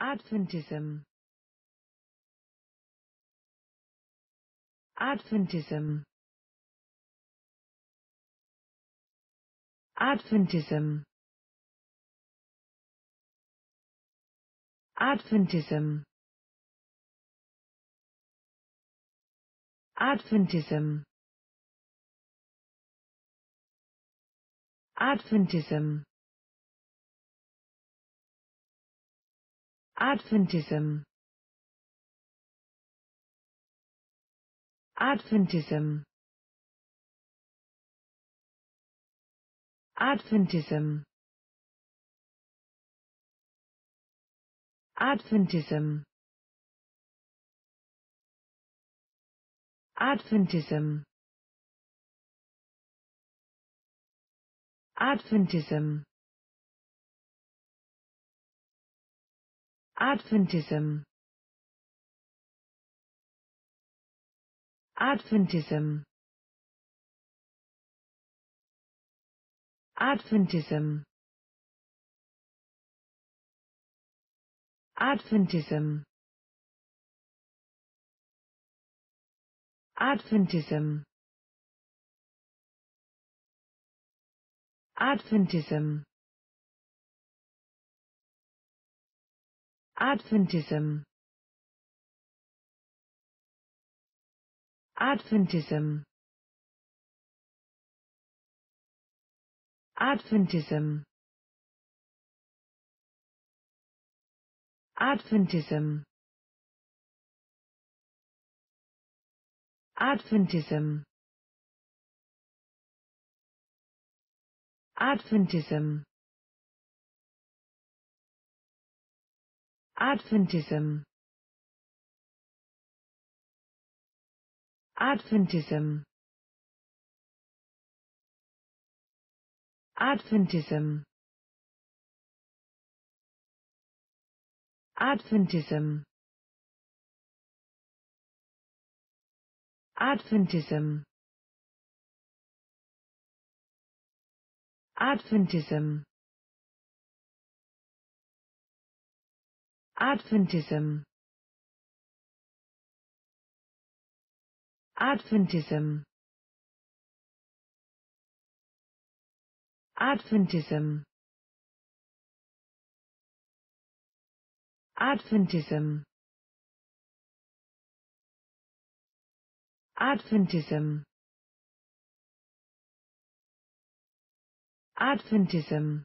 Adventism. Adventism. Adventism. Adventism. Adventism. Adventism. Adventism Adventism Adventism Adventism Adventism Adventism Adventism Adventism Adventism Adventism Adventism Adventism Adventism. Adventism. Adventism. Adventism. Adventism. Adventism. Adventism Adventism Adventism Adventism Adventism Adventism Adventism Adventism Adventism Adventism Adventism Adventism